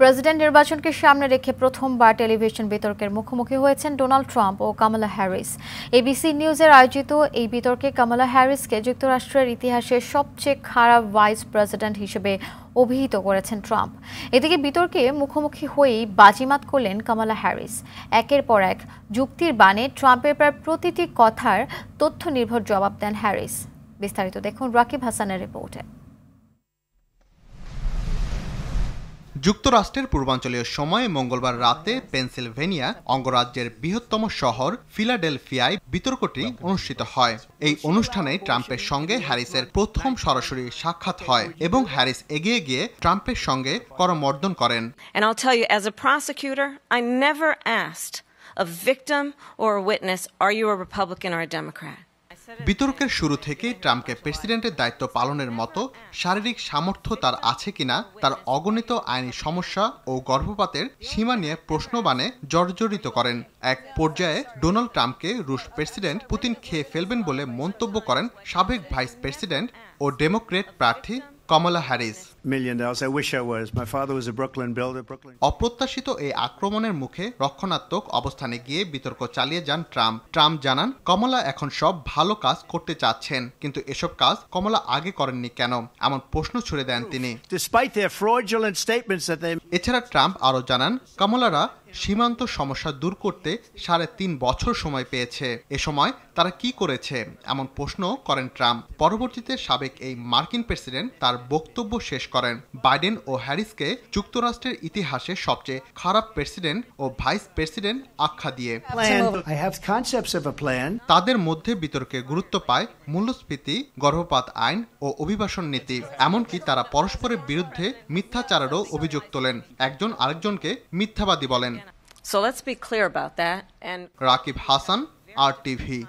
President নির্বাচনকে সামনে রেখে প্রথমবার টেলিভিশন বিতর্কের মুখোমুখি হয়েছেন ডোনাল্ড ট্রাম্প ও কামালা হ্যারিস এবিসি নিউজের আয়োজিত এই বিতর্কে কামালা হ্যারিসকে যুক্তরাষ্ট্রের ইতিহাসে সবচেয়ে খারাপ ভাইস প্রেসিডেন্ট হিসেবে অভিহিত করেছেন ট্রাম্প এদিকে বিতর্কে মুখোমুখি হয়েই বাজিমাত করলেন কামালা হ্যারিস একের পর এক যুক্তির বানে ট্রাম্পের প্রায় প্রতিটি কথার তথ্য নির্ভর জবাব দেন হ্যারিস বিস্তারিত দেখুন রাকিব হাসানের রিপোর্টে যুক্তরাষ্ট্রের পূর্বাঞ্চলীয় সময়ে মঙ্গলবার রাতে পেনসিলভেনিয়া অঙ্গরাজ্যের বৃহত্তম শহর ফিলাডেলফিয়ায় বিতর্কটি অনুষ্ঠিত হয় এই অনুষ্ঠানে ট্রাম্পের সঙ্গে হ্যারিসের প্রথম সরাসরি সাক্ষাৎ হয় এবং হ্যারিস এগিয়ে গিয়ে ট্রাম্পের সঙ্গে করমর্দন করেন as a a victim or a witness, are you a Republican or a Democrat? বিতর্কের শুরু থেকেই ট্রাম্পকে প্রেসিডেন্টের দায়িত্ব পালনের মতো শারীরিক সামর্থ্য তার আছে কিনা তার অগণিত আইনি সমস্যা ও গর্ভপাতের সীমা নিয়ে প্রশ্নবাণে জর্জরিত করেন এক পর্যায়ে ডোনাল্ড ট্রাম্পকে রুশ প্রেসিডেন্ট পুতিন খেয়ে ফেলবেন বলে মন্তব্য করেন সাবেক ভাইস প্রেসিডেন্ট ও ডেমোক্রেট প্রার্থী কমলা হ্যারিস অপ্রত্যাশিত এই আক্রমণের মুখে রক্ষণাত্মক অবস্থানে গিয়ে বিতর্ক চালিয়ে যান ট্রাম্প ট্রাম্প জানান কমলা এখন সব ভালো কাজ করতে চাচ্ছেন কিন্তু এসব কাজ কমলা আগে করেননি কেন এমন প্রশ্ন ছুড়ে দেন তিনি এছাড়া ট্রাম্প আরো জানান কমলারা সীমান্ত সমস্যা দূর করতে সাড়ে তিন বছর সময় পেয়েছে এ সময় তারা কি করেছে এমন প্রশ্ন করেন ট্রাম্প পরবর্তীতে সাবেক এই মার্কিন প্রেসিডেন্ট তার বক্তব্য শেষ করেন বাইডেন ও হ্যারিসকে যুক্তরাষ্ট্রের ইতিহাসে সবচেয়ে খারাপ প্রেসিডেন্ট ও ভাইস প্রেসিডেন্ট আখ্যা দিয়ে তাদের মধ্যে বিতর্কে গুরুত্ব পায় মূল্যস্ফীতি গর্ভপাত আইন ও অভিবাসন নীতি এমনকি তারা পরস্পরের বিরুদ্ধে মিথ্যাচারেরও অভিযোগ তোলেন একজন আরেকজনকে মিথ্যাবাদী বলেন So let's be clear about that. And Rakib Hassan, RTV.